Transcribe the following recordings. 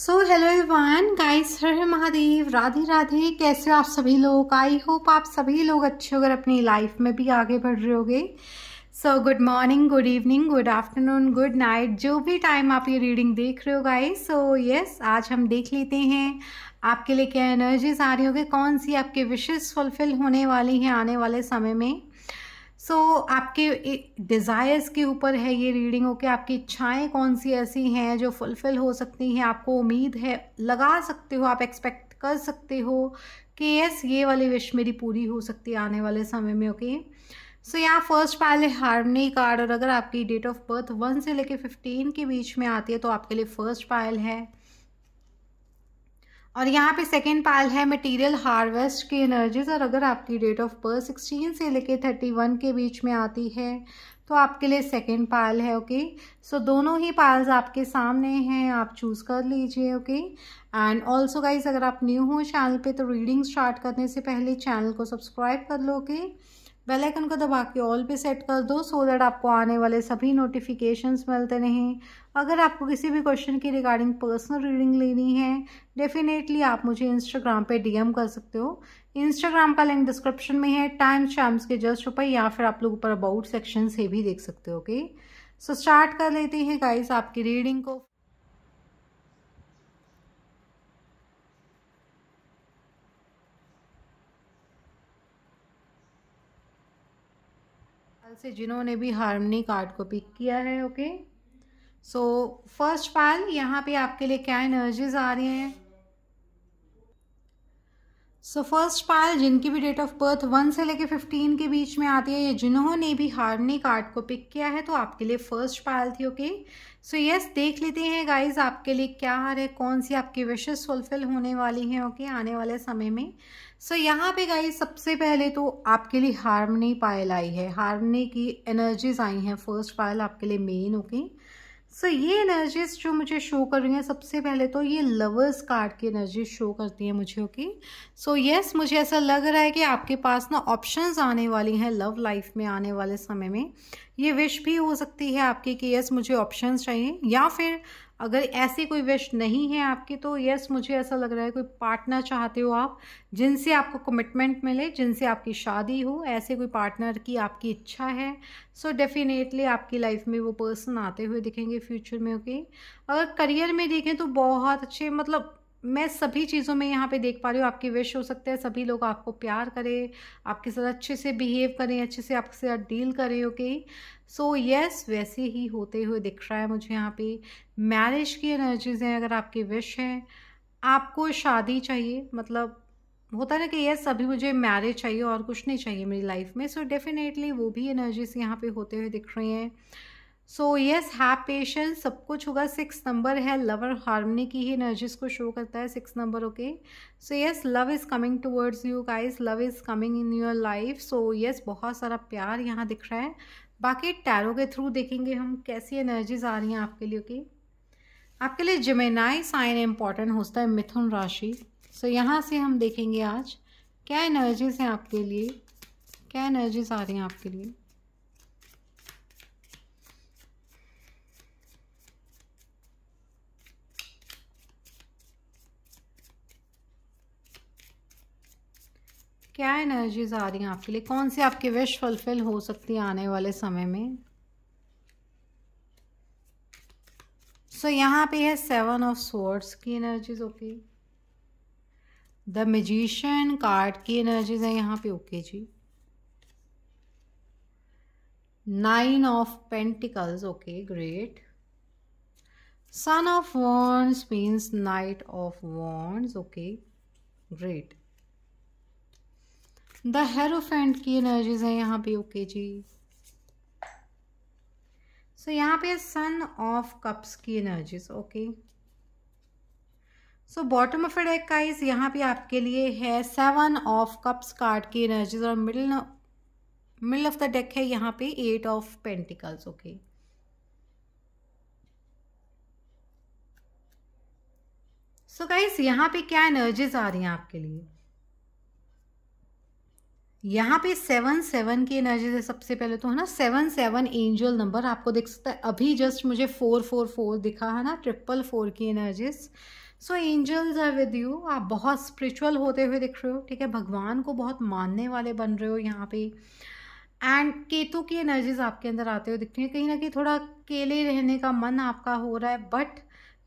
सो hello everyone guys हर महादेव राधे राधे कैसे आप सभी लोग आई होप आप सभी लोग अच्छे होकर अपनी लाइफ में भी आगे बढ़ रहे होगे so good morning good evening good afternoon good night जो भी टाइम आप ये रीडिंग देख रहे हो गाइस सो यस आज हम देख लेते हैं आपके लिए क्या एनर्जीज आ रही होगी कौन सी आपके विशेज़ फुलफिल होने वाली हैं आने वाले समय में सो so, आपके डिज़ायर्स के ऊपर है ये रीडिंग ओके आपकी इच्छाएं कौन सी ऐसी हैं जो फुलफ़िल हो सकती हैं आपको उम्मीद है लगा सकते हो आप एक्सपेक्ट कर सकते हो कि यस ये वाली विश मेरी पूरी हो सकती है आने वाले समय में ओके okay? सो so, यहाँ फर्स्ट पहले हार्मनी कार्ड और अगर आपकी डेट ऑफ बर्थ वन से लेके फिफ्टीन के बीच में आती है तो आपके लिए फर्स्ट पायल है और यहाँ पे सेकेंड पाल है मटेरियल हार्वेस्ट की एनर्जीज और अगर आपकी डेट ऑफ बर्थ सिक्सटीन से लेके थर्टी वन के बीच में आती है तो आपके लिए सेकेंड पाल है ओके सो so, दोनों ही पाल्स आपके सामने हैं आप चूज़ कर लीजिए ओके एंड ऑल्सो गाइज अगर आप न्यू हो चैनल पे तो रीडिंग स्टार्ट करने से पहले चैनल को सब्सक्राइब कर लो ओके okay? बेल आइकन को दबा के ऑल पे सेट कर दो सो दैट आपको आने वाले सभी नोटिफिकेशंस मिलते रहें अगर आपको किसी भी क्वेश्चन की रिगार्डिंग पर्सनल रीडिंग लेनी है डेफिनेटली आप मुझे इंस्टाग्राम पे डीएम कर सकते हो इंस्टाग्राम का लिंक डिस्क्रिप्शन में है टाइम शाम्स के जस्ट ऊपर या फिर आप लोग ऊपर अबाउट सेक्शन से भी देख सकते हो ओके सो स्टार्ट कर लेते हैं गाइज आपकी रीडिंग को पैल से जिन्होंने भी हारमनी कार्ड को पिक किया है ओके सो फर्स्ट पैल यहाँ पे आपके लिए क्या एनर्जीज आ रही हैं सो फर्स्ट पैल जिनकी भी डेट ऑफ बर्थ वन से लेके फिफ्टीन के बीच में आती है ये जिन्होंने भी हार्मनी कार्ड को पिक किया है तो आपके लिए फर्स्ट पैल थी okay okay? So so, yes yes, देख लेते हैं गाइज आपके लिए क्या है कौन सी आपकी विशेष फुलफिल होने वाली हैं ओके okay, आने वाले समय में सो so, यहाँ पे गाइज सबसे पहले तो आपके लिए हार्मनी पायल आई है हार्मनी की एनर्जीज आई हैं फर्स्ट पायल आपके लिए main okay okay? So so, ये एनर्जीज जो मुझे शो कर रही हैं सबसे पहले तो ये लवर्स कार्ड की एनर्जी शो करती है मुझे ओके सो यस मुझे ऐसा लग रहा है कि आपके पास ना ऑप्शंस आने वाली हैं लव लाइफ में आने वाले समय में ये विश भी हो सकती है आपकी कि यस मुझे ऑप्शंस चाहिए या फिर अगर ऐसे कोई विश नहीं है आपके तो यस मुझे ऐसा लग रहा है कोई पार्टनर चाहते हो आप जिनसे आपको कमिटमेंट मिले जिनसे आपकी शादी हो ऐसे कोई पार्टनर की आपकी इच्छा है सो so डेफिनेटली आपकी लाइफ में वो पर्सन आते हुए दिखेंगे फ्यूचर में ओके okay? अगर करियर में देखें तो बहुत अच्छे मतलब मैं सभी चीज़ों में यहाँ पे देख पा रही हूँ आपकी विश हो सकते हैं सभी लोग आपको प्यार करें आपके साथ अच्छे से बिहेव करें अच्छे से आपके साथ डील करें okay okay? So so, yes yes, वैसे ही होते हुए दिख रहा है मुझे यहाँ पे मैरिज की एनर्जीज हैं अगर आपकी विश है आपको शादी चाहिए मतलब होता ना कि यस अभी मुझे मैरिज चाहिए और कुछ नहीं चाहिए मेरी लाइफ में सो so, डेफिनेटली वो भी एनर्जीज यहाँ पे होते हुए दिख रही हैं सो यस हैव पेशेंस सब कुछ होगा सिक्स नंबर है लवर हार्मनी की ही एनर्जीज को शो करता है six number okay so yes love is coming towards you guys love is coming in your life so yes बहुत सारा प्यार यहाँ दिख रहा है बाकी टैरो के थ्रू देखेंगे हम कैसी एनर्जीज आ रही हैं आपके लिए ओके आपके लिए जमेनाई साइन इम्पॉर्टेंट होता है मिथुन राशि सो यहाँ से हम देखेंगे आज क्या एनर्जीज हैं आपके लिए क्या एनर्जीज आ रही हैं आपके लिए क्या एनर्जीज आ रही हैं आपके लिए कौन से आपके विश फुलफिल हो सकती है आने वाले समय में सो so, यहाँ पे है सेवन ऑफ स्वर्ड्स की energies okay the magician card की एनर्जीज है यहाँ पे ओके okay जी nine of pentacles okay great son of wands means knight of wands okay great the friend की एनर्जीज है यहाँ पे ओके जी सो so, यहाँ पे सन ऑफ कप्स की energies okay so bottom of deck काइज यहाँ पे आपके लिए है सेवन ऑफ कप्स कार्ड की एनर्जीज और middle middle of the deck है यहाँ पे eight of pentacles okay so guys यहाँ पे क्या एनर्जीज आ रही हैं आपके लिए यहाँ पे सेवन सेवन की एनर्जी से सबसे पहले तो है ना सेवन सेवन एंजल नंबर आपको देख सकता है अभी जस्ट मुझे फोर फोर फोर दिखा है ना ट्रिपल फोर की energies so angels are with you आप बहुत स्पिरिचुअल होते हुए दिख रहे हो ठीक है भगवान को बहुत मानने वाले बन रहे हो यहाँ पे एंड केतु की एनर्जीज आपके अंदर आते हुए दिख रही है कहीं ना कहीं थोड़ा अकेले रहने का मन आपका हो रहा है बट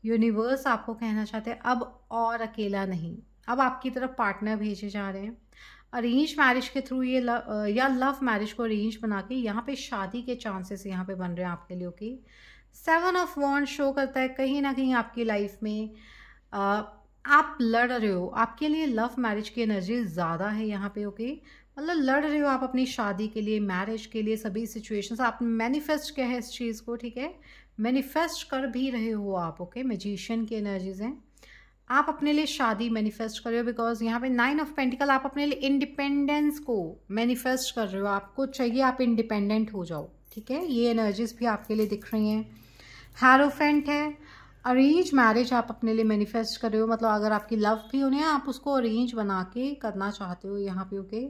यूनिवर्स आपको कहना चाहते हैं अब और अकेला नहीं अब आपकी तरफ पार्टनर भेजे जा रहे हैं अरेंज मैरिज के थ्रू ये लव uh, या लव मैरिज को अरेंज बना के यहाँ पे शादी के चांसेस यहाँ पे बन रहे हैं आपके लिए okay seven of one show करता है कहीं ना कहीं आपकी लाइफ में uh, आप लड़ रहे हो आपके लिए लव मैरिज की एनर्जी ज़्यादा है यहाँ पे ओके मतलब लड़ रहे हो आप अपनी शादी के लिए मैरिज के लिए सभी सिचुएशंस आप मैनिफेस्ट किया है इस चीज़ को ठीक है मैनिफेस्ट कर भी रहे हो आप ओके okay? मेजिशियन की एनर्जीज हैं आप अपने लिए शादी मैनिफेस्ट कर रहे हो बिकॉज यहाँ पे नाइन ऑफ पेंटिकल आप अपने लिए इंडिपेंडेंस को मैनिफेस्ट कर रहे हो आपको चाहिए आप इंडिपेंडेंट हो जाओ ठीक है ये एनर्जीज भी आपके लिए दिख रही हैं हैरोफेंट है अरेंज मैरिज आप अपने लिए मैनिफेस्ट कर रहे हो मतलब अगर आपकी लव भी होने है आप उसको अरेंज बना के करना चाहते हो यहाँ पे ओके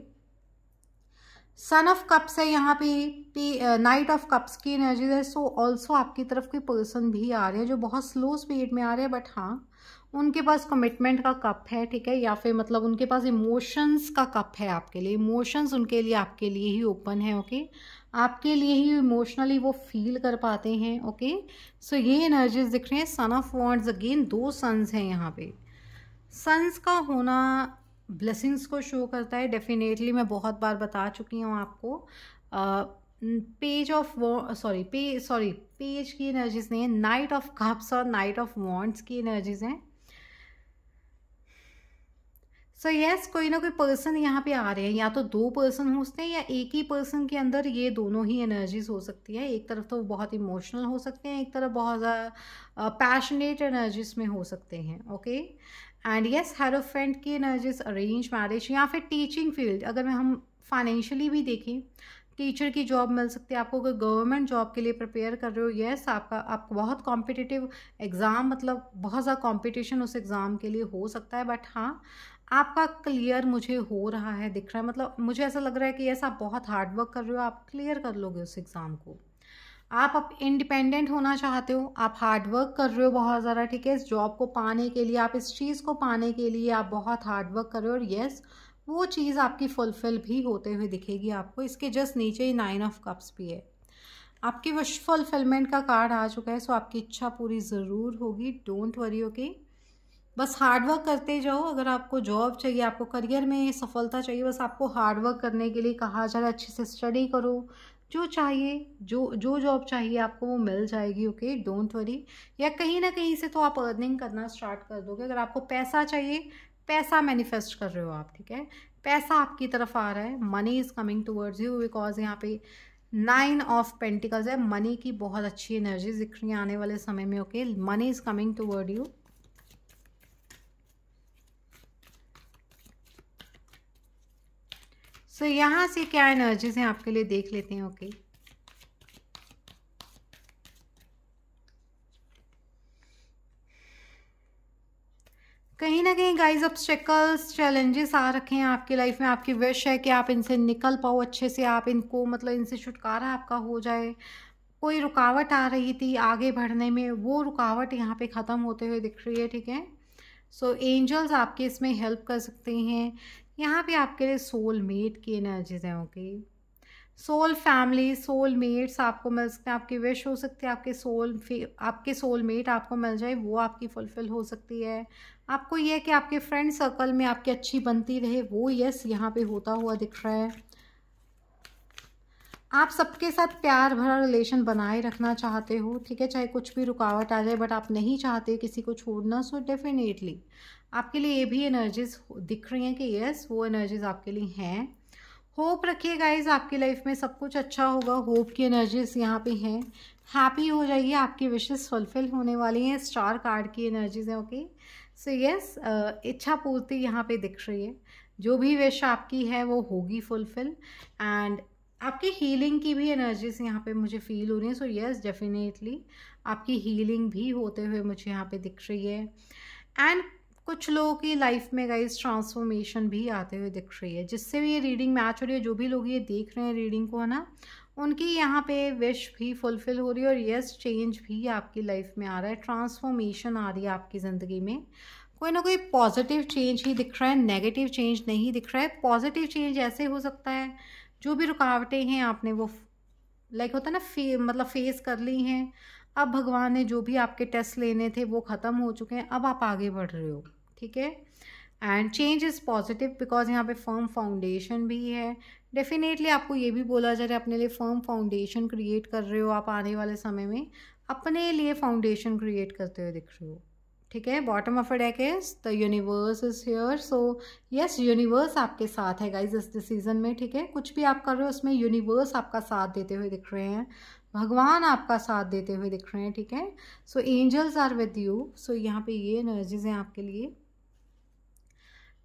सन ऑफ कप्स है यहाँ पे नाइट ऑफ कप्स की एनर्जीज है सो ऑल्सो आपकी तरफ के पर्सन भी आ रहे हैं जो बहुत स्लो स्पीड में आ रहे हैं बट हाँ उनके पास कमिटमेंट का कप है ठीक है या फिर मतलब उनके पास इमोशंस का कप है आपके लिए इमोशंस उनके लिए आपके लिए ही ओपन है ओके आपके लिए ही इमोशनली वो फील कर पाते हैं ओके सो ये एनर्जीज दिख रहे हैं सन ऑफ वॉन्ट्स अगेन दो सन्स हैं यहाँ पे सन्स का होना ब्लेसिंग्स को शो करता है डेफिनेटली मैं बहुत बार बता चुकी हूँ आपको पेज ऑफ सॉरी पे सॉरी पेज की एनर्जीज नहीं है नाइट ऑफ कप्स और नाइट ऑफ वॉन्ट्स की एनर्जीज हैं सो so यस yes, कोई ना कोई पर्सन यहाँ पे आ रहे हैं या तो दो पर्सन हो सकते हैं या एक ही पर्सन के अंदर ये दोनों ही एनर्जीज हो सकती है एक तरफ तो बहुत इमोशनल हो सकते हैं एक तरफ बहुत ज़्यादा पैशनेट एनर्जीज में हो सकते हैं ओके एंड यस फ्रेंड की एनर्जीज अरेंज मैरिज या फिर टीचिंग फील्ड अगर मैं हम फाइनेंशियली भी देखें टीचर की जॉब मिल सकती है आपको अगर गवर्नमेंट जॉब के लिए प्रिपेयर कर रहे हो येस आपका आपको बहुत कॉम्पिटिटिव एग्ज़ाम मतलब बहुत ज़्यादा कॉम्पिटिशन उस एग्ज़ाम के लिए हो सकता है बट हाँ आपका क्लियर मुझे हो रहा है दिख रहा है मतलब मुझे ऐसा लग रहा है कि यस आप बहुत हार्डवर्क कर रहे हो आप क्लियर कर लोगे उस एग्ज़ाम को आप अब इंडिपेंडेंट होना चाहते हो आप हार्डवर्क कर रहे हो बहुत ज़्यादा ठीक है इस जॉब को पाने के लिए आप इस चीज़ को पाने के लिए आप बहुत हार्डवर्क कर रहे हो और येस वो चीज़ आपकी फुलफिल भी होते हुए दिखेगी आपको इसके जस्ट नीचे ही नाइन ऑफ कप्स भी है आपकी विश फुलफिलमेंट का कार्ड आ चुका है सो आपकी इच्छा पूरी ज़रूर होगी डोंट वरी ओके बस हार्डवर्क करते जाओ अगर आपको जॉब चाहिए आपको करियर में सफलता चाहिए बस आपको हार्डवर्क करने के लिए कहा जा रहा है अच्छे से स्टडी करो जो चाहिए जो जो जॉब चाहिए आपको वो मिल जाएगी ओके डोंट वरी या कहीं ना कहीं से तो आप अर्निंग करना स्टार्ट कर दोगे अगर आपको पैसा चाहिए पैसा मैनिफेस्ट कर रहे हो आप ठीक है पैसा आपकी तरफ आ रहा है money is coming towards you because यहाँ पे नाइन ऑफ पेंटिकल्स है मनी की बहुत अच्छी एनर्जी दिख रही है आने वाले समय में okay money is coming toward you so so, यहाँ से क्या एनर्जीज हैं आपके लिए देख लेते हैं ओके okay? कहीं ना कहीं गाइज ऑब्स्टेकल्स चैलेंजेस आ रखे हैं आपकी लाइफ में आपकी विश है कि आप इनसे निकल पाओ अच्छे से आप इनको मतलब इनसे छुटकारा आपका हो जाए कोई रुकावट आ रही थी आगे बढ़ने में वो रुकावट यहाँ पे ख़त्म होते हुए दिख रही है ठीक है सो एंजल्स आपके इसमें हेल्प कर सकते हैं यहाँ पे आपके लिए सोल मेट की एनर्जीज हैं okay soul family soul mates आपको मिल सकते हैं आपकी विश हो सकती है आपके सोल आपके सोल मेट आपको मिल जाए वो आपकी फुलफ़िल हो सकती है आपको यह कि आपके फ्रेंड सर्कल में आपकी अच्छी बनती रहे वो यस यहाँ पे होता हुआ दिख रहा है आप सबके साथ प्यार भरा रिलेशन बनाए रखना चाहते हो ठीक है चाहे कुछ भी रुकावट आ जाए बट आप नहीं चाहते किसी को छोड़ना सो डेफिनेटली आपके लिए ये भी एनर्जीज दिख रही हैं कि यस वो एनर्जीज आपके लिए हैं होप रखिए गाइज आपकी लाइफ में सब कुछ अच्छा होगा होप की एनर्जीज यहाँ पे हैं हैप्पी हो जाइए आपकी विशेष फुलफिल होने वाली हैं स्टार कार्ड की एनर्जीज हैं ओके सो यस इच्छा पूर्ति यहाँ पे दिख रही है जो भी विश आपकी है वो होगी फुलफिल एंड आपकी हीलिंग की भी एनर्जीज यहाँ पे मुझे फील हो रही है सो यस डेफिनेटली आपकी हीलिंग भी होते हुए मुझे यहाँ पे दिख रही है एंड कुछ लोगों की लाइफ में गाइज ट्रांसफॉर्मेशन भी आते हुए दिख रही है जिससे भी ये रीडिंग मैच हो रही है जो भी लोग ये देख रहे हैं रीडिंग को है ना उनकी यहाँ पे विश भी फुलफिल हो रही है और यस चेंज भी आपकी लाइफ में आ रहा है ट्रांसफॉर्मेशन आ रही है आपकी ज़िंदगी में कोई ना कोई पॉजिटिव चेंज ही दिख रहा है नेगेटिव चेंज नहीं दिख रहा है पॉजिटिव चेंज ऐसे हो सकता है जो भी रुकावटें हैं आपने वो लाइक होता है ना फे मतलब फेस कर ली हैं अब भगवान ने जो भी आपके टेस्ट लेने थे वो ख़त्म हो चुके हैं अब आप आगे बढ़ रहे हो ठीक है and change is positive because यहाँ पे फर्म फाउंडेशन भी है डेफिनेटली आपको ये भी बोला जा रहा है अपने लिए फर्म फाउंडेशन क्रिएट कर रहे हो आप आने वाले समय में अपने लिए फाउंडेशन क्रिएट करते हुए दिख रहे हो ठीक है bottom of a deck is the universe is here so yes universe आपके साथ है गाइज इस डिसीजन में ठीक है कुछ भी आप कर रहे हो उसमें यूनिवर्स आपका साथ देते हुए दिख रहे हैं भगवान आपका साथ देते हुए दिख रहे हैं ठीक है so angels are with you so यहाँ पे ये एनर्जीज हैं आपके लिए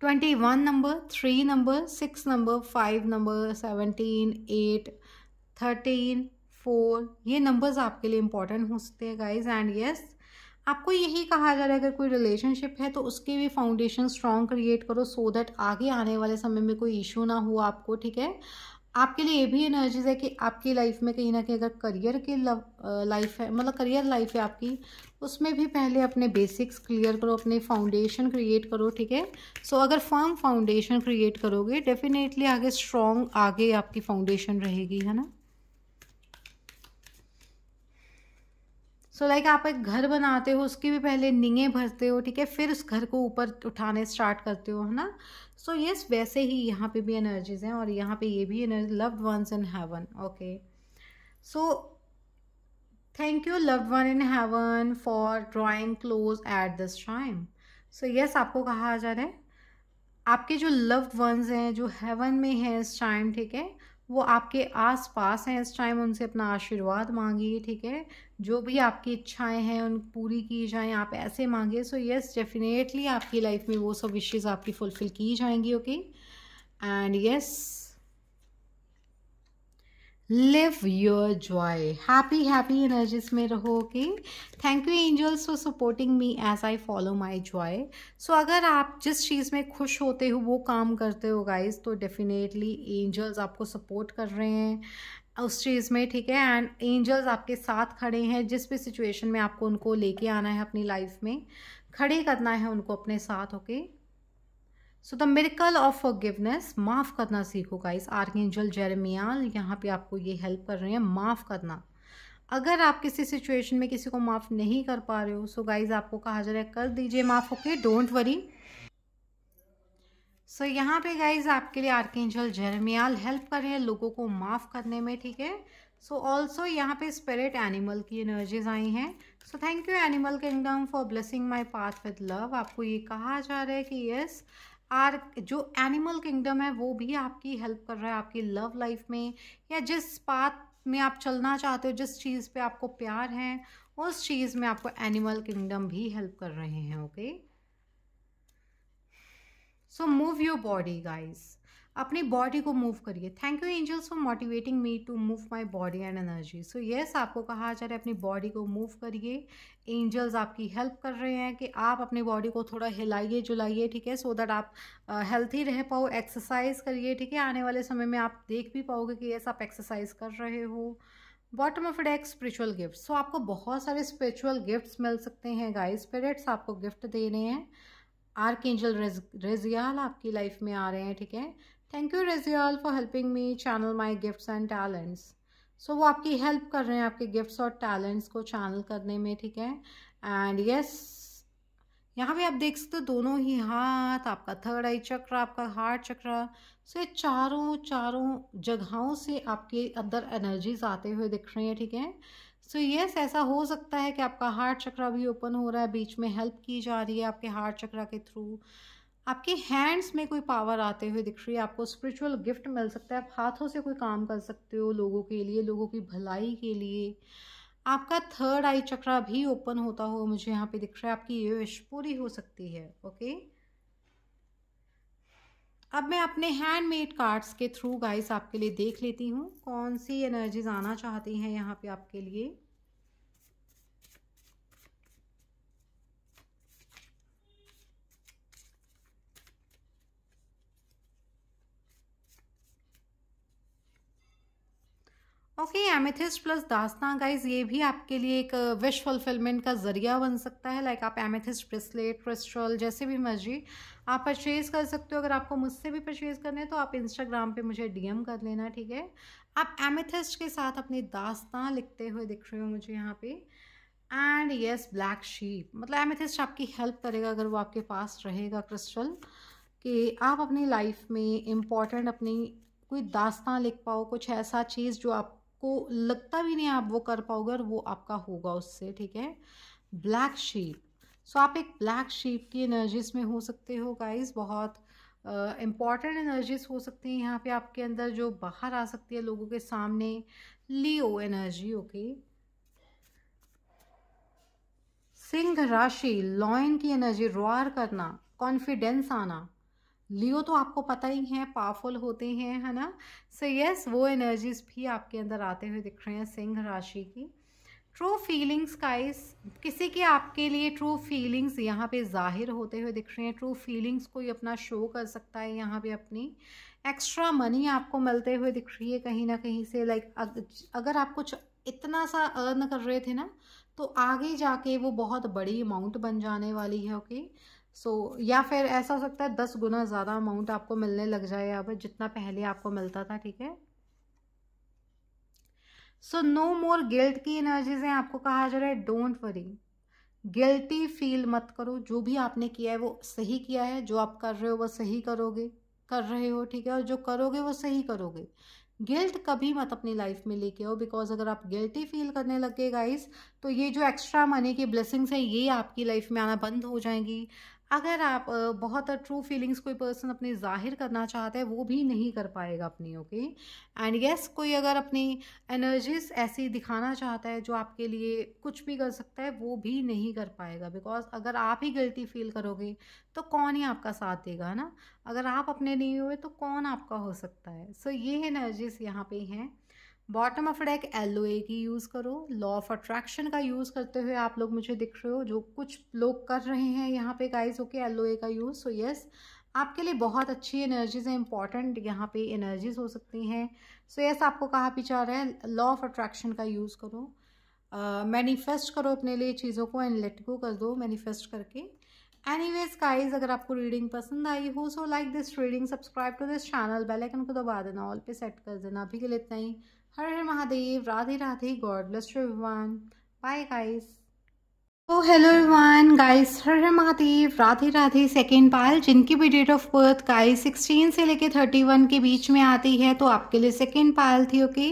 twenty one number three number six number five number seventeen eight thirteen four ये नंबर्स आपके लिए इंपॉर्टेंट हो सकते हैं गाइज एंड यस आपको यही कहा जा रहा है अगर कोई रिलेशनशिप है तो उसकी भी फाउंडेशन स्ट्रॉन्ग क्रिएट करो सो so दैट आगे आने वाले समय में कोई इशू ना हो आपको ठीक है आपके लिए ये भी एनर्जीज है कि आपकी लाइफ में कहीं ना कहीं अगर करियर की लाइफ है मतलब करियर लाइफ है आपकी उसमें भी पहले अपने बेसिक्स क्लियर करो अपने फाउंडेशन क्रिएट करो ठीक है सो अगर फर्म फाउंडेशन क्रिएट करोगे डेफिनेटली आगे स्ट्रॉन्ग आगे आपकी फाउंडेशन रहेगी है ना सो so, लाइक like, आप एक घर बनाते हो उसकी भी पहले नींगे भरते हो ठीक है फिर उस घर को ऊपर उठाने स्टार्ट करते हो है ना सो यस वैसे ही यहाँ पे भी एनर्जीज हैं और यहाँ पे ये भी energy loved ones in heaven okay so thank you loved one in heaven for drawing close at this time so yes आपको कहा जा रहा है आपके जो लव्ड वंस हैं जो हेवन में हैं इस टाइम ठीक है वो आपके आस पास हैं इस टाइम उनसे अपना आशीर्वाद मांगिए ठीक है जो भी आपकी इच्छाएं हैं उन पूरी की जाएं आप ऐसे मांगिए सो यस डेफिनेटली आपकी लाइफ में वो सब विशेज़ आपकी फुलफ़िल की जाएंगी okay and yes live your joy happy happy energies में रहो okay thank you angels for supporting me as I follow my joy so अगर आप जिस चीज़ में खुश होते हो वो काम करते हो गाइज तो डेफिनेटली एंजल्स आपको सपोर्ट कर रहे हैं उस चीज़ में ठीक है एंड एंजल्स आपके साथ खड़े हैं जिस भी सिचुएशन में आपको उनको लेके आना है अपनी लाइफ में खड़े करना है उनको अपने साथ okay okay? So the miracle of forgiveness माफ़ करना सीखो गाइस आर्केंजल जेरेमियाल यहाँ पे आपको ये हेल्प कर रहे हैं माफ़ करना अगर आप किसी सिचुएशन में किसी को माफ़ नहीं कर पा रहे हो सो गाइस गाइज आपको कहा जा रहा है कर दीजिए माफ़ ओके डोंट वरी सो यहाँ पे गाइज आपके लिए आर्केंजल जेरेमियाल हेल्प कर रहे हैं लोगों को माफ़ करने में ठीक है सो ऑल्सो यहाँ पे स्पिरिट एनिमल की एनर्जीज आई हैं so thank you animal kingdom for blessing my path with love आपको ये कहा जा रहा है कि यस yes, आर जो एनिमल किंगडम है वो भी आपकी हेल्प कर रहा है आपकी लव लाइफ में या जिस पाथ में आप चलना चाहते हो जिस चीज़ पे आपको प्यार है उस चीज़ में आपको एनिमल किंगडम भी हेल्प कर रहे हैं okay so move your body guys अपनी बॉडी को मूव करिए thank you angels for motivating me to move my body and energy so yes आपको कहा जा रहा है अपनी बॉडी को मूव करिए एंजल्स आपकी हेल्प कर रहे हैं कि आप अपनी बॉडी को थोड़ा हिलाइए जुलाइए ठीक है सो दैट आप हेल्थी रह पाओ एक्सरसाइज करिए ठीक है आने वाले समय में आप देख भी पाओगे कि यस आप एक्सरसाइज कर रहे हो bottom of deck spiritual gift so आपको बहुत सारे स्पिरिचुअल गिफ्ट्स मिल सकते हैं गाइड स्पिरिट्स आपको गिफ्ट दे रहे हैं आर्क एंजल रेजियाल आपकी लाइफ में आ रहे हैं ठीक है thank you Raziel for helping me channel my gift and talents so so, वो आपकी हेल्प कर रहे हैं आपके गिफ्ट्स और टैलेंट्स को चैनल करने में ठीक है एंड यस yes, यहाँ भी आप देख सकते हो दोनों ही हाथ आपका थर्ड आई चक्र आपका हार्ट चक्र सो ये चारों चारों जगहों से आपके अंदर एनर्जीज आते हुए दिख रही हैं ठीक है सो so, यस yes, ऐसा हो सकता है कि आपका हार्ट चक्र भी ओपन हो रहा है बीच में हेल्प की जा रही है आपके हार्ट चक्र के थ्रू आपके हैंड्स में कोई पावर आते हुए दिख रही है आपको स्पिरिचुअल गिफ्ट मिल सकता है आप हाथों से कोई काम कर सकते हो लोगों के लिए लोगों की भलाई के लिए आपका थर्ड आई चक्रा भी ओपन होता हो मुझे यहाँ पे दिख रहा है आपकी ये विश पूरी हो सकती है ओके अब मैं अपने हैंडमेड कार्ड्स के थ्रू गाइस आपके लिए देख लेती हूँ कौन सी एनर्जीज आना चाहती हैं यहाँ पे आपके लिए ओके एमेथिस्ट प्लस दास्तां गाइज ये भी आपके लिए एक विश uh, फुलफिलमेंट का ज़रिया बन सकता है लाइक आप एमेथिस्ट ब्रेसलेट क्रिस्टल जैसे भी मर्जी आप परचेज़ कर सकते हो अगर आपको मुझसे भी परचेज़ करना है तो आप इंस्टाग्राम पे मुझे डीएम कर लेना ठीक है आप एमेथिस्ट के साथ अपनी दास्तान लिखते हुए दिख रहे हो मुझे यहाँ पे एंड येस ब्लैक शीप मतलब एमेथिस्ट आपकी हेल्प करेगा अगर वो आपके पास रहेगा क्रिस्टल कि आप अपनी लाइफ में इम्पॉर्टेंट अपनी कोई दास्तान लिख पाओ कुछ ऐसा चीज़ जो आप आपको लगता भी नहीं आप वो कर पाओगे और वो आपका होगा उससे ठीक है ब्लैक शीप सो आप एक ब्लैक शीप की एनर्जीज में हो सकते हो गाइज बहुत इम्पॉर्टेंट uh, एनर्जीज हो सकती हैं यहाँ पे आपके अंदर जो बाहर आ सकती है लोगों के सामने लियो एनर्जी ओके सिंह राशि लॉयन की एनर्जी रोआर करना कॉन्फिडेंस आना लियो तो आपको पता ही है पावरफुल होते हैं है ना सो so यस yes, वो एनर्जीज भी आपके अंदर आते हुए दिख रहे हैं सिंह राशि की ट्रू फीलिंग्स का इस किसी के आपके लिए ट्रू फीलिंग्स यहाँ पे जाहिर होते हुए दिख रहे हैं ट्रू फीलिंग्स कोई अपना शो कर सकता है यहाँ पे अपनी एक्स्ट्रा मनी आपको मिलते हुए दिख रही है कहीं ना कहीं से लाइक अगर आप कुछ इतना सा अर्न कर रहे थे ना तो आगे जाके वो बहुत बड़ी अमाउंट बन जाने वाली है ओके okay? सो so, या फिर ऐसा हो सकता है दस गुना ज़्यादा अमाउंट आपको मिलने लग जाए यहाँ पर जितना पहले आपको मिलता था ठीक है सो नो मोर गिल्ट की एनर्जीज हैं आपको कहा जा रहा है डोंट वरी गिल्टी फील मत करो जो भी आपने किया है वो सही किया है जो आप कर रहे हो वो सही करोगे कर रहे हो ठीक है और जो करोगे वो सही करोगे गिल्ट कभी मत अपनी लाइफ में लेके आओ बिकॉज अगर आप गिल्टी फील करने लगे गाइस तो ये जो एक्स्ट्रा मनी की ब्लेसिंग्स हैं ये आपकी लाइफ में आना बंद हो जाएंगी अगर आप बहुत ट्रू फीलिंग्स कोई पर्सन अपने जाहिर करना चाहता है वो भी नहीं कर पाएगा अपनी ओके एंड यस कोई अगर अपनी एनर्जीज ऐसी दिखाना चाहता है जो आपके लिए कुछ भी कर सकता है वो भी नहीं कर पाएगा बिकॉज अगर आप ही गलती फील करोगे तो कौन ही आपका साथ देगा ना अगर आप अपने नहीं हुए तो कौन आपका हो सकता है सो so, ये एनर्जीज यहाँ पे हैं bottom of deck L O A की यूज़ करो लॉ ऑफ अट्रैक्शन का यूज़ करते हुए आप लोग मुझे दिख रहे हो जो कुछ लोग कर रहे हैं यहाँ पे guys okay L O A का यूज़ सो यस आपके लिए बहुत अच्छी एनर्जीज हैं इंपॉर्टेंट यहाँ पे एनर्जीज हो सकती हैं सो यस आपको कहाँ भी जा रहा है लॉ ऑफ अट्रैक्शन का यूज़ करो मैनिफेस्ट uh, करो अपने लिए चीज़ों को एंड लेट गो कर दो मैनिफेस्ट करके एनी वेज गाइज अगर आपको रीडिंग पसंद आई हो सो like this reading subscribe to this channel bell icon को दबा देना ऑल पे सेट कर देना अभी के लिए इतना ही हर हर Mahadev Radhe Radhe God bless everyone bye guys oh hello everyone guys Har हर महादेव राधे राधे सेकेंड पाल जिनकी भी डेट ऑफ बर्थ गाइस 16 से लेके 31 के बीच में आती है तो आपके लिए सेकेंड पाल थी ओके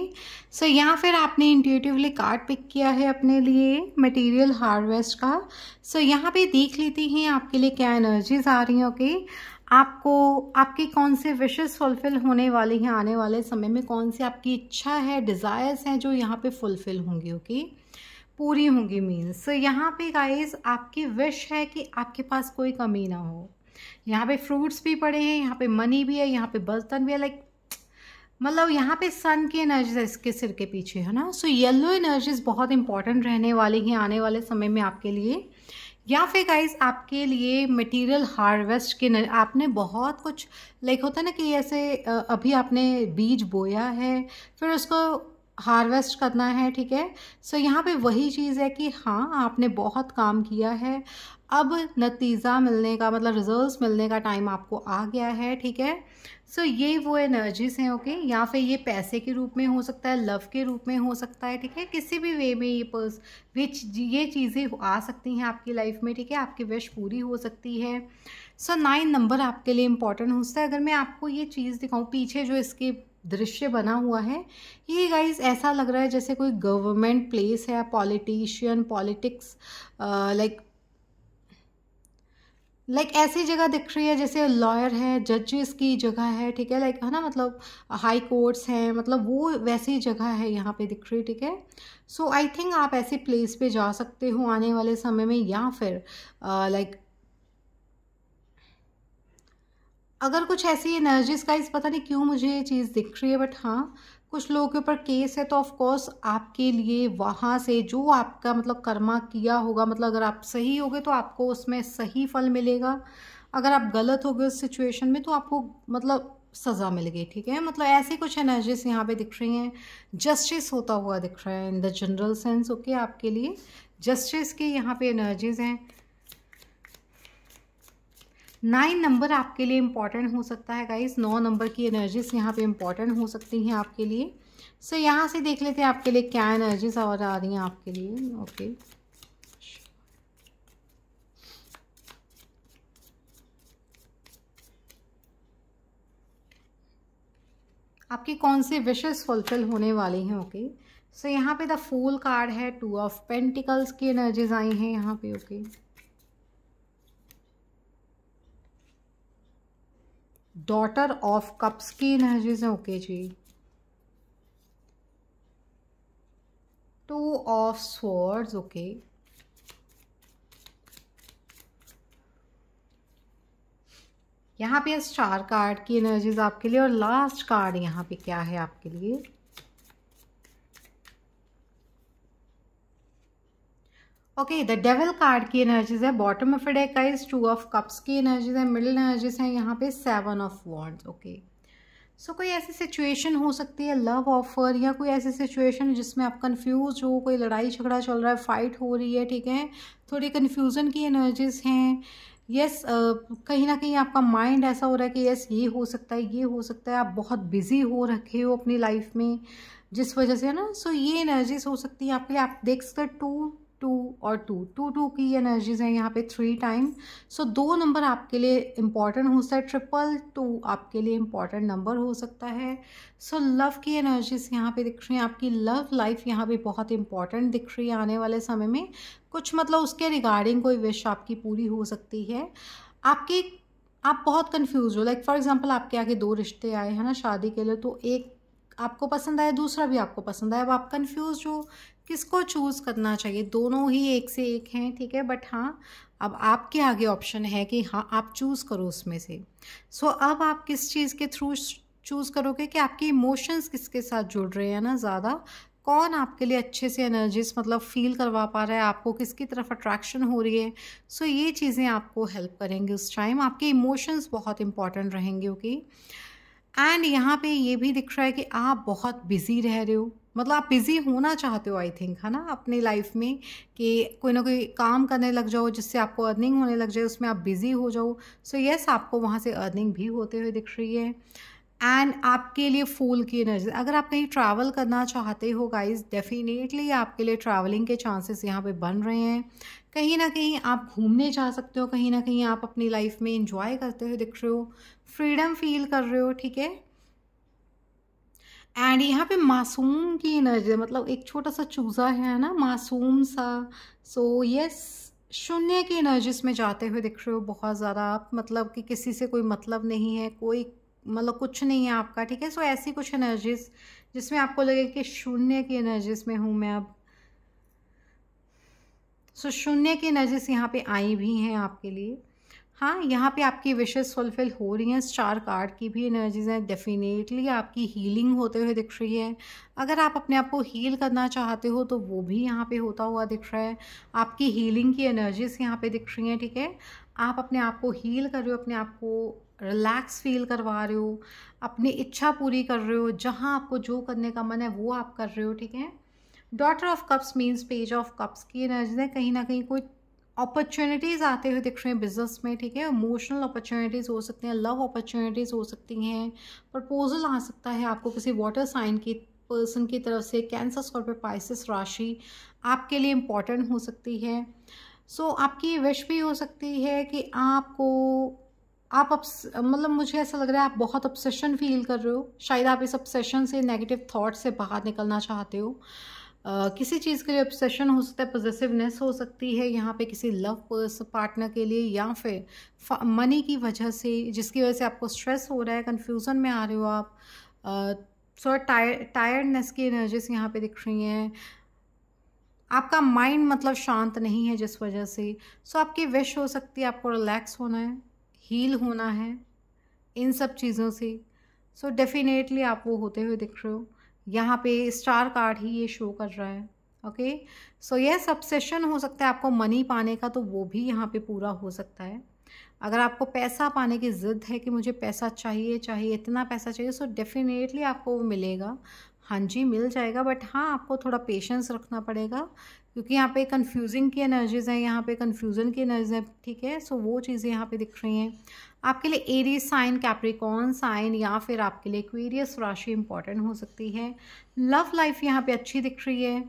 सो यहाँ फिर आपने इंट्यूटिवली कार्ड पिक किया है अपने लिए मटेरियल हार्वेस्ट का सो so, यहाँ पे देख लेती हैं आपके लिए क्या एनर्जीज आ रही हैं ओके okay? आपको आपकी कौन से विशेष फुलफ़िल होने वाली हैं आने वाले समय में कौन सी आपकी इच्छा है डिज़ायर्स हैं जो यहाँ पे फुलफ़िल होंगी ओके पूरी होंगी मीन्स सो so, यहाँ पे गाइस आपकी विश है कि आपके पास कोई कमी ना हो यहाँ पे फ्रूट्स भी पड़े हैं यहाँ पे मनी भी है यहाँ पे बर्तन भी है लाइक मतलब यहाँ पे सन की एनर्जीज है इसके सिर के पीछे है ना सो येलो एनर्जीज बहुत इंपॉर्टेंट रहने वाली हैं आने वाले समय में आपके लिए या फिर गाइज आपके लिए मटेरियल हार्वेस्ट के न, आपने बहुत कुछ लाइक होता है ना कि ऐसे अभी आपने बीज बोया है फिर उसको हार्वेस्ट करना है ठीक है सो so, यहाँ पे वही चीज़ है कि हाँ आपने बहुत काम किया है अब नतीजा मिलने का मतलब रिजल्ट्स मिलने का टाइम आपको आ गया है ठीक है सो so, ये वो एनर्जीज हैं ओके okay? या फिर ये पैसे के रूप में हो सकता है लव के रूप में हो सकता है ठीक है किसी भी वे में ये पर्स विच ये चीज़ें आ सकती हैं आपकी लाइफ में ठीक है आपकी विश पूरी हो सकती है सो नाइन नंबर आपके लिए इंपॉर्टेंट हो सकता है अगर मैं आपको ये चीज़ दिखाऊँ पीछे जो इसके दृश्य बना हुआ है ये गाइज ऐसा लग रहा है जैसे कोई गवर्नमेंट प्लेस है पॉलिटिशियन पॉलिटिक्स लाइक लाइक ऐसी जगह दिख रही है जैसे लॉयर है जजेस की जगह है ठीक है लाइक है ना मतलब हाई कोर्ट्स हैं मतलब वो वैसी जगह है यहाँ पे दिख रही है ठीक है सो आई थिंक आप ऐसे प्लेस पे जा सकते हो आने वाले समय में या फिर लाइक uh, अगर कुछ ऐसी एनर्जीज का इस पता नहीं क्यों मुझे ये चीज़ दिख रही है बट हाँ कुछ लोगों के ऊपर केस है तो ऑफ कोर्स आपके लिए वहाँ से जो आपका मतलब कर्मा किया होगा मतलब अगर आप सही होगे तो आपको उसमें सही फल मिलेगा अगर आप गलत हो गए उस सिचुएशन में तो आपको मतलब सज़ा मिल गई ठीक है मतलब ऐसी कुछ एनर्जीज यहाँ पे दिख रही हैं जस्टिस होता हुआ दिख रहा है in the general sense okay आपके लिए जस्टिस की यहाँ पे एनर्जीज हैं नाइन नंबर आपके लिए इम्पॉर्टेंट हो सकता है गाइस नौ नंबर की एनर्जीज यहाँ पे इम्पॉर्टेंट हो सकती हैं आपके लिए सो so, यहाँ से देख लेते हैं आपके लिए क्या एनर्जीज और आ रही हैं आपके लिए ओके okay. आपकी कौन सी विशेष फुलफिल होने वाली हैं ओके सो यहाँ पे द फूल कार्ड है टू ऑफ पेंटिकल्स की एनर्जीज आई हैं यहाँ पे okay okay. Daughter of cups की एनर्जीज हैं ओके जी टू ऑफ स्वर्ड्स ओके यहाँ पे स्टार कार्ड की एनर्जीज आपके लिए और लास्ट कार्ड यहाँ पे क्या है आपके लिए ओके द डेवल कार्ड की एनर्जीज है बॉटम ऑफ डेक का इज टू ऑफ कप्स की एनर्जीज है मिडिल एनर्जीज हैं यहाँ पे seven of wands okay so कोई ऐसी सिचुएशन हो सकती है लव ऑफर या कोई ऐसी सिचुएशन जिसमें आप कंफ्यूज हो कोई लड़ाई झगड़ा चल रहा है फाइट हो रही है ठीक है थोड़ी कन्फ्यूज़न की एनर्जीज हैं यस yes, uh, कहीं ना कहीं आपका माइंड ऐसा हो रहा है कि यस yes, ये हो सकता है ये हो सकता है आप बहुत बिजी हो रखे हो अपनी लाइफ में जिस वजह से है ना सो so, ये एनर्जीज हो सकती है आपके लिए आप देख सकते टू टू और टू टू टू की एनर्जीज हैं यहाँ पे थ्री टाइम सो दो नंबर आपके लिए इम्पॉर्टेंट हो सकता है ट्रिपल टू आपके लिए इम्पॉर्टेंट नंबर हो सकता है सो so, लव की एनर्जीज यहाँ पे दिख रही हैं आपकी लव लाइफ यहाँ पे बहुत इंपॉर्टेंट दिख रही है आने वाले समय में कुछ मतलब उसके रिगार्डिंग कोई विश आपकी पूरी हो सकती है आपके आप बहुत कन्फ्यूज़ हो लाइक फॉर एग्जाम्पल आपके आगे दो रिश्ते आए हैं ना शादी के लिए तो एक आपको पसंद आया दूसरा भी आपको पसंद आया अब आप कन्फ्यूज हो किसको चूज़ करना चाहिए दोनों ही एक से एक हैं ठीक है बट हाँ अब आपके आगे ऑप्शन है कि हाँ आप चूज़ करो उसमें से सो so, अब आप किस चीज़ के थ्रू चूज़ करोगे कि आपके इमोशंस किसके साथ जुड़ रहे हैं ना ज़्यादा कौन आपके लिए अच्छे से एनर्जीज मतलब फील करवा पा रहा है आपको किसकी तरफ अट्रैक्शन हो रही है सो so, ये चीज़ें आपको हेल्प करेंगी उस टाइम आपके इमोशंस बहुत इंपॉर्टेंट रहेंगे ओके एंड यहाँ पे ये भी दिख रहा है कि आप बहुत बिजी रह रहे हो मतलब आप बिज़ी होना चाहते हो आई थिंक है ना अपनी लाइफ में कि कोई ना कोई काम करने लग जाओ जिससे आपको अर्निंग होने लग जाए उसमें आप बिज़ी हो जाओ सो so, यस yes, आपको वहाँ से अर्निंग भी होते हुए दिख रही है एंड आपके लिए फूल की एनर्जी अगर आप कहीं ट्रैवल करना चाहते हो गाइज डेफिनेटली आपके लिए ट्रैवलिंग के चांसेस यहाँ पे बन रहे हैं कहीं ना कहीं आप घूमने जा सकते हो कहीं ना कहीं आप अपनी लाइफ में इंजॉय करते हुए दिख रहे हो फ्रीडम फील कर रहे हो ठीक है एंड यहाँ पे मासूम की एनर्जी मतलब एक छोटा सा चूज़ा है ना मासूम सा सो यस शून्य की एनर्जीज में जाते हुए दिख रहे हो बहुत ज़्यादा आप मतलब कि किसी से कोई मतलब नहीं है कोई मतलब कुछ नहीं है आपका ठीक है सो ऐसी कुछ एनर्जीज जिसमें आपको लगे कि शून्य की एनर्जीज में हूँ मैं अब सो शून्य की एनर्जीज यहाँ पे आई भी हैं आपके लिए हाँ यहाँ पे आपकी विशेष फुलफिल हो रही हैं स्टार कार्ड की भी एनर्जीज हैं डेफिनेटली आपकी हीलिंग होते हुए दिख रही है अगर आप अपने आप को हील करना चाहते हो तो वो भी यहाँ पे होता हुआ दिख रहा है आपकी हीलिंग की एनर्जीज यहाँ पे दिख रही हैं ठीक है आप अपने आप को हील कर रहे हो अपने आप को रिलैक्स फील करवा रहे हो अपनी इच्छा पूरी कर रहे हो जहाँ आपको जो करने का मन है वो आप कर रहे हो ठीक है daughter of cups means page of cups की एनर्जी है कहीं ना कहीं कोई अपॉर्चुनिटीज़ आते हुए दिख रहे हैं बिजनेस में ठीक है इमोशनल अपॉर्चुनिटीज़ हो सकते हैं लव अपॉर्चुनिटीज़ हो सकती हैं प्रपोजल आ सकता है आपको किसी वाटर साइन की पर्सन की तरफ से कैंसर स्कॉर्पियो पाइसिस राशि आपके लिए इम्पॉर्टेंट हो सकती है सो so, आपकी विश भी हो सकती है कि आपको आप मतलब मुझे ऐसा लग रहा है आप बहुत ऑब्सेशन फील कर रहे हो शायद आप इस ऑब्सेशन से नेगेटिव थॉट से बाहर निकलना चाहते हो किसी चीज़ के लिए ऑब्सेशन हो सकता है पोजेसिवनेस हो सकती है यहाँ पे किसी लव पार्टनर के लिए या फिर मनी की वजह से जिसकी वजह से आपको स्ट्रेस हो रहा है कन्फ्यूज़न में आ रहे हो आप सो टायर्डनेस की एनर्जीज यहाँ पे दिख रही हैं आपका माइंड मतलब शांत नहीं है जिस वजह से सो so, आपकी विश हो सकती है आपको रिलैक्स होना है हील होना है इन सब चीज़ों से सो so, डेफिनेटली आप वो होते हुए दिख रहे हो यहाँ पे स्टार कार्ड ही ये शो कर रहा है ओके सो यह सबसेशन हो सकता है आपको मनी पाने का तो वो भी यहाँ पे पूरा हो सकता है अगर आपको पैसा पाने की ज़िद है कि मुझे पैसा चाहिए चाहिए इतना पैसा चाहिए सो so डेफिनेटली आपको वो मिलेगा हाँ जी मिल जाएगा बट हाँ आपको थोड़ा पेशेंस रखना पड़ेगा क्योंकि यहाँ पे कन्फ्यूजिंग की एनर्जीज़ हैं यहाँ पे कन्फ्यूज़न की एनर्जीज है ठीक है सो वो चीज़ें यहाँ पे दिख रही हैं आपके लिए एरीज साइन कैप्रिकॉन साइन या फिर आपके लिए क्वेरियस राशि इंपॉर्टेंट हो सकती है लव लाइफ यहाँ पे अच्छी दिख रही है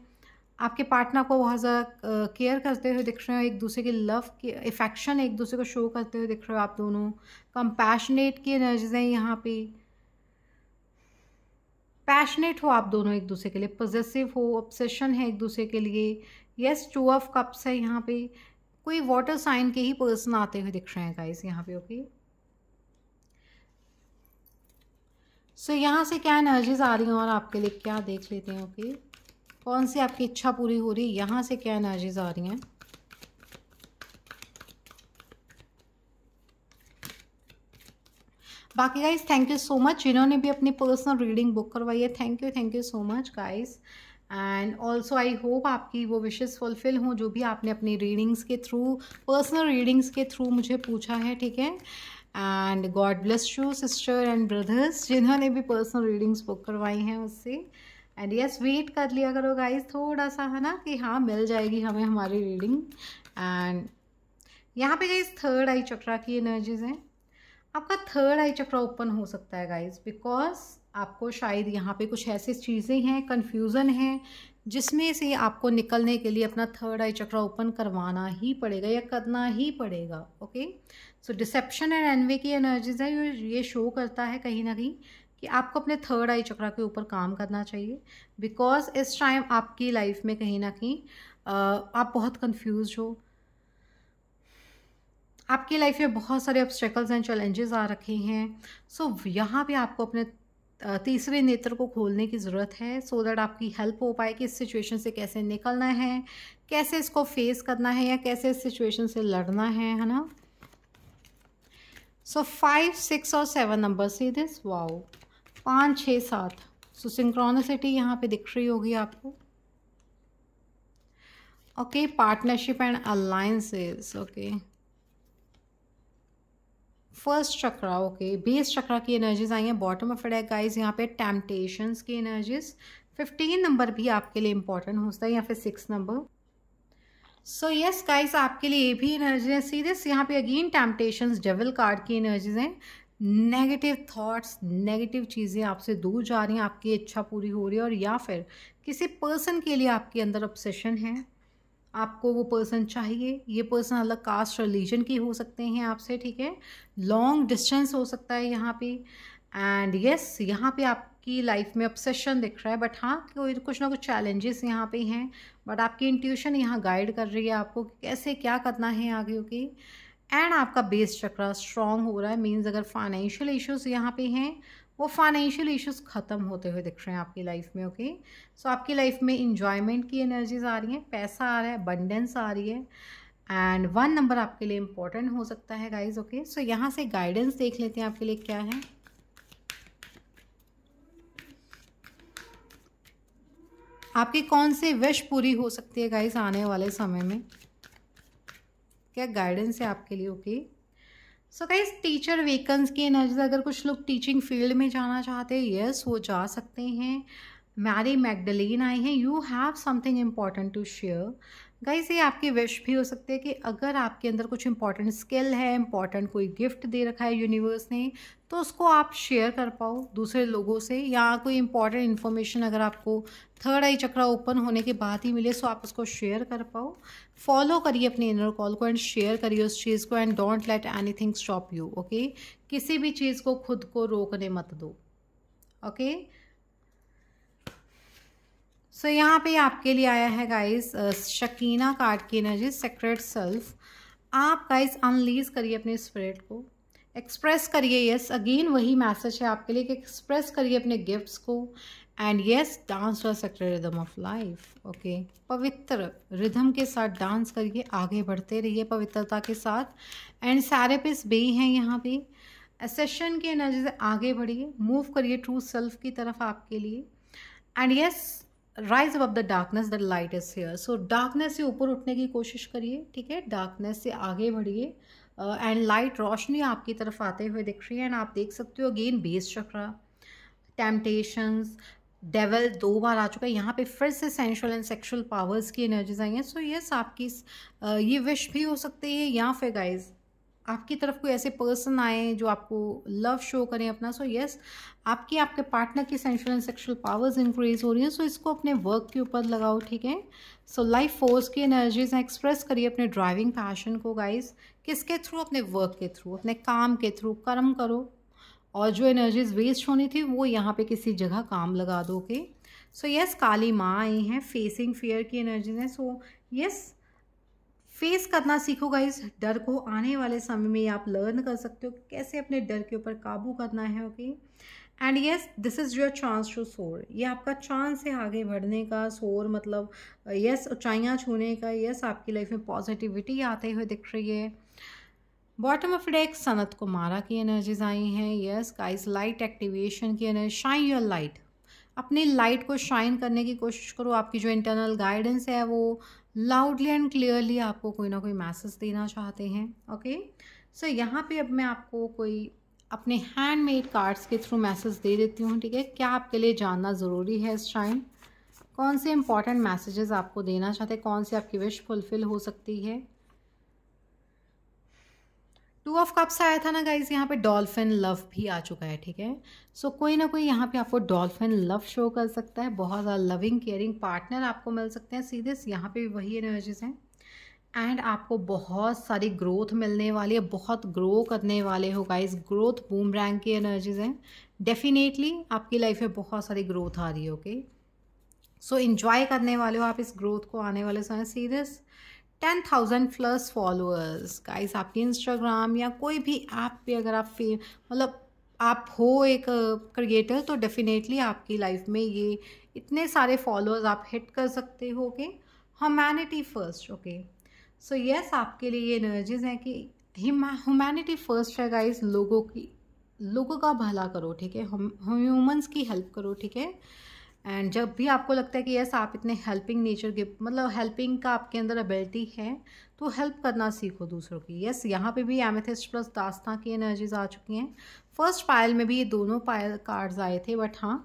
आपके पार्टनर को बहुत ज़्यादा केयर करते हुए दिख रहे हो एक दूसरे के लव के इफेक्शन एक दूसरे को शो करते हुए दिख रहे हो आप दोनों कंपैशनेट की एनर्जीज हैं यहाँ पर पैशनेट हो आप दोनों एक दूसरे के लिए पोजेसिव हो ऑब्सेशन है एक दूसरे के लिए यस टू ऑफ कप्स है यहाँ पे कोई वाटर साइन के ही पर्सन आते हुए दिख रहे हैं गाइस यहाँ पे ओके सो यहाँ से क्या एनर्जीज आ रही हैं और आपके लिए क्या देख लेते हैं ओके okay? कौन सी आपकी इच्छा पूरी हो रही है यहाँ से क्या एनर्जीज आ रही हैं बाकी guys thank you so much जिन्होंने भी अपनी पर्सनल रीडिंग बुक करवाई है thank you thank you so much guys and also I hope आपकी वो विशेज़ फुलफ़िल हों जो भी आपने अपनी रीडिंग्स के थ्रू पर्सनल रीडिंग्स के थ्रू मुझे पूछा है ठीक है and god bless you sister and brothers जिन्होंने भी पर्सनल रीडिंग्स बुक करवाई हैं उससे एंड यस वेट कर लिया करो गाइज थोड़ा सा है ना कि हाँ मिल जाएगी हमें हमारी रीडिंग एंड यहाँ पे गाइज थर्ड आई चक्रा की एनर्जीज हैं आपका थर्ड आई चक्र ओपन हो सकता है गाइज बिकॉज आपको शायद यहाँ पे कुछ ऐसी चीज़ें हैं कन्फ्यूज़न है जिसमें से आपको निकलने के लिए अपना थर्ड आई चक्र ओपन करवाना ही पड़ेगा या करना ही पड़ेगा okay so deception and anyway की एनर्जीज है ये शो करता है कहीं ना कहीं कि आपको अपने थर्ड आई चक्रा के ऊपर काम करना चाहिए बिकॉज इस टाइम आपकी लाइफ में कहीं ना कहीं आप बहुत कन्फ्यूज हो आपकी लाइफ में बहुत सारे ऑब्स्टेकल्स एंड चैलेंजेस आ रखे हैं सो so, यहाँ पे आपको अपने तीसरे नेत्र को खोलने की ज़रूरत है सो so दैट आपकी हेल्प हो पाए कि इस सिचुएशन से कैसे निकलना है कैसे इसको फेस करना है या कैसे इस सिचुएशन से लड़ना है है ना सो फाइव सिक्स और सेवन नंबर से दिस वाओ पाँच छः सात सो सिंक्रोनिसिटी यहाँ पे दिख रही होगी आपको okay partnership and alliances okay first chakra okay base chakra की एनर्जीज आई हैं बॉटम ऑफ डेक गाइज यहाँ पे टेम्पटेशंस की एनर्जीज फिफ्टीन नंबर भी आपके लिए इंपॉर्टेंट हो सकता है या फिर six number so yes guys आपके लिए ये भी एनर्जी है सीरियस यहाँ पे अगेन टेम्पटेशंस डेवल कार्ड की एनर्जीज हैं नेगेटिव थॉट्स नेगेटिव चीज़ें आपसे दूर जा रही हैं आपकी इच्छा पूरी हो रही है और या फिर किसी पर्सन के लिए आपके अंदर ऑब्सेशन है आपको वो पर्सन चाहिए ये पर्सन अलग कास्ट रिलीजन की हो सकते हैं आपसे ठीक है लॉन्ग डिस्टेंस हो सकता है यहाँ पे एंड यस yes, यहाँ पे आपकी लाइफ में ऑब्सेशन दिख रहा है बट हाँ कोई कुछ ना कुछ चैलेंजेस यहाँ पे हैं बट आपकी इंट्यूशन यहाँ गाइड कर रही है आपको कैसे क्या करना है आगे की एंड आपका बेस चक्रा स्ट्रांग हो रहा है मीन्स अगर फाइनेंशियल इश्यूज यहाँ पे हैं वो फाइनेंशियल इश्यूज ख़त्म होते हुए दिख रहे हैं आपकी लाइफ में ओके सो so, आपकी लाइफ में इंजॉयमेंट की एनर्जीज आ रही हैं पैसा आ रहा है अबंडेंस आ रही है एंड वन नंबर आपके लिए इंपॉर्टेंट हो सकता है गाइज ओके सो यहाँ से गाइडेंस देख लेते हैं आपके लिए क्या है आपकी कौन सी विश पूरी हो सकती है गाइज आने वाले समय में क्या गाइडेंस है आपके लिए okay okay? So guys teacher wakens के नजर अगर कुछ लोग टीचिंग फील्ड में जाना चाहते हैं यस वो जा सकते हैं मैरी मैगडलिन आई हैं you have something important to share guys ये आपकी विश भी हो सकती है कि अगर आपके अंदर कुछ इंपॉर्टेंट स्किल है इंपॉर्टेंट कोई गिफ्ट दे रखा है यूनिवर्स ने तो उसको आप शेयर कर पाओ दूसरे लोगों से या कोई इंपॉर्टेंट इन्फॉर्मेशन अगर आपको थर्ड आई चक्रा ओपन होने के बाद ही मिले सो आप उसको शेयर कर पाओ फॉलो करिए अपने इनर कॉल को एंड शेयर करिए उस चीज़ को and don't let thing stop you okay किसी भी चीज़ को खुद को रोकने मत दो ओके okay? सो so, यहाँ पे आपके लिए आया है गाइस शकीना कार्ड की एनर्जी सेक्रेट सेल्फ आप गाइस अनलीज करिए अपने स्पिरिट को एक्सप्रेस करिए यस अगेन वही मैसेज है आपके लिए कि एक्सप्रेस करिए अपने गिफ्ट्स को and yes dance the secret rhythm of life okay पवित्र रिदम के साथ डांस करिए आगे बढ़ते रहिए पवित्रता के साथ एंड सारे पेस बे हैं यहाँ पे सेशन की एनर्जी से आगे बढ़िए मूव करिए ट्रू सेल्फ की तरफ आपके लिए and yes yes, rise above the darkness the light is here so darkness से ऊपर उठने की कोशिश करिए ठीक है डार्कनेस से आगे बढ़िए एंड uh, लाइट रोशनी आपकी तरफ आते हुए दिख रही है एंड आप देख सकते हो again base chakra temptations devil दो बार आ चुका है यहाँ पे फिर से सेंशुअल एंड सेक्शुअल पावर्स की एनर्जीज आई हैं सो यस आपकी uh, ये विश भी हो सकती है या फिर गाइज आपकी तरफ कोई ऐसे पर्सन आए जो आपको लव शो करें अपना सो so यस yes, आपकी आपके पार्टनर की sensual and sexual powers increase हो रही हैं सो so इसको अपने वर्क के ऊपर लगाओ ठीक है सो लाइफ फोर्स की एनर्जीज एक्सप्रेस करिए अपने ड्राइविंग पैशन को गाइस किसके थ्रू अपने वर्क के थ्रू अपने काम के थ्रू कर्म करो और जो एनर्जीज वेस्ट होनी थी वो यहाँ पे किसी जगह काम लगा दो के सो यस काली माँ आई हैं फेसिंग फियर की एनर्जीज हैं सो यस फेस करना सीखो गाइज डर को आने वाले समय में आप लर्न कर सकते हो कैसे अपने डर के ऊपर काबू करना है okay and yes this is your chance to soar ये आपका चांस है आगे बढ़ने का सोर मतलब यस ऊंचाइयाँ ऊँचाइयाँ छूने का यस आपकी लाइफ में पॉजिटिविटी आते हुए दिख रही है bottom of deck Sanat Kumara की एनर्जीज आई हैं यस गाइज लाइट एक्टिवेशन की एनर्जी शाइन योर लाइट अपनी लाइट को शाइन करने की कोशिश करो आपकी जो इंटरनल गाइडेंस है वो लाउडली एंड क्लियरली आपको कोई ना कोई मैसेज देना चाहते हैं ओके सो यहाँ पे अब मैं आपको कोई अपने हैंड मेड कार्ड्स के थ्रू मैसेज दे देती हूँ ठीक है क्या आपके लिए जानना ज़रूरी है इस टाइम कौन से इंपॉर्टेंट मैसेजेस आपको देना चाहते हैं कौन से आपकी विश फुलफ़िल हो सकती है टू ऑफ कप्स आया था ना गाइज यहाँ पे डॉल्फिन लव भी आ चुका है ठीक है सो so, कोई ना कोई यहाँ पे आपको डॉल्फिन लव शो कर सकता है बहुत ज़्यादा लविंग केयरिंग पार्टनर आपको मिल सकते हैं सीधे यहाँ पे भी वही एनर्जीज हैं एंड आपको बहुत सारी ग्रोथ मिलने वाली है बहुत ग्रो करने वाले हो गाइज ग्रोथ बूम रैंक की एनर्जीज हैं डेफिनेटली आपकी लाइफ में बहुत सारी ग्रोथ आ रही है ओके सो इन्जॉय करने वाले हो आप इस ग्रोथ को आने वाले समय serious ten thousand plus followers guys आपकी इंस्टाग्राम या कोई भी ऐप पे अगर आप फे मतलब आप हो एक क्रिएटर uh, तो डेफिनेटली आपकी लाइफ में ये इतने सारे फॉलोअर्स आप हिट कर सकते हो कि humanity first okay so yes आपके लिए ये एनर्जीज हैं कि ह्यूमैनिटी फर्स्ट है गाइस लोगों की लोगों का भला करो ठीक है ह्यूमंस की हेल्प करो ठीक है एंड जब भी आपको लगता है कि यस आप इतने हेल्पिंग नेचर के मतलब हेल्पिंग का आपके अंदर एबिलिटी है तो हेल्प करना सीखो दूसरों की यस यहाँ पे भी एमेथिस्ट प्लस दास्ता की एनर्जीज आ चुकी हैं फर्स्ट पायल में भी ये दोनों पायल कार्ड्स आए थे बट हाँ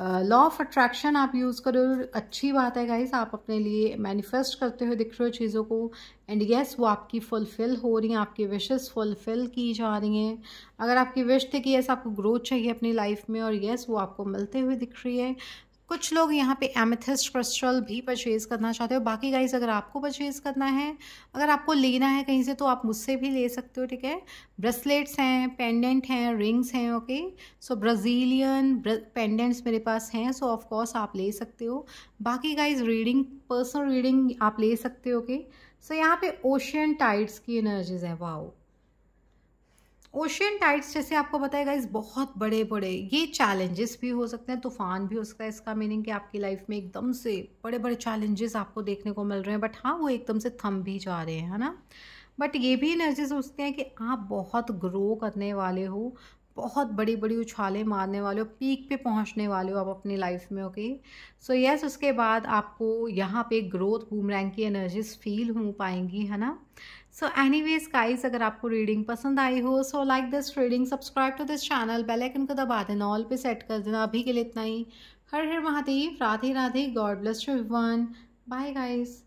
लॉ ऑफ अट्रैक्शन आप यूज़ करो अच्छी बात है गाइस आप अपने लिए मैनिफेस्ट करते हुए दिख रहे हो चीज़ों को एंड येस वो आपकी फुलफ़िल हो रही हैं आपकी विशेस फुलफ़िल की जा रही हैं अगर आपकी विश थी कि येस आपको ग्रोथ चाहिए अपनी लाइफ में और येस वो आपको मिलते हुए दिख रही है कुछ लोग यहाँ पे एमेथिस्ट क्रिस्टल भी परचेज़ करना चाहते हो बाकी गाइज अगर आपको परचेज़ करना है अगर आपको लेना है कहीं से तो आप मुझसे भी ले सकते हो ठीक है ब्रेसलेट्स हैं पेंडेंट हैं रिंग्स हैं ओके सो ब्राज़ीलियन पेंडेंट्स मेरे पास हैं सो ऑफ कोर्स आप ले सकते हो बाकी गाइज रीडिंग पर्सनल रीडिंग आप ले सकते हो ओके सो यहाँ पे ओशियन टाइड्स की एनर्जीज हैं वाओ ओशियन टाइड्स जैसे आपको बताएगा इस बहुत बड़े बड़े ये चैलेंजेस भी हो सकते हैं तूफान भी हो सकता है इसका मीनिंग कि आपकी लाइफ में एकदम से बड़े बड़े चैलेंजेस आपको देखने को मिल रहे हैं बट हाँ वो एकदम से थम भी जा रहे हैं है ना बट ये भी एनर्जी सोचते हैं कि आप बहुत ग्रो करने वाले हो बहुत बड़ी बड़ी उछालें मारने वाले हो पीक पे पहुंचने वाले हो आप अपनी लाइफ में ओके सो यस उसके बाद आपको यहाँ पे ग्रोथ बूमरैंग की एनर्जीज फील हो पाएंगी है ना सो एनी वेज गाइज अगर आपको रीडिंग पसंद आई हो सो like this reading subscribe to this channel bell को दबा देना ऑल पे सेट कर देना अभी के लिए इतना ही हर हर Mahadev Radhe Radhe God bless you one bye guys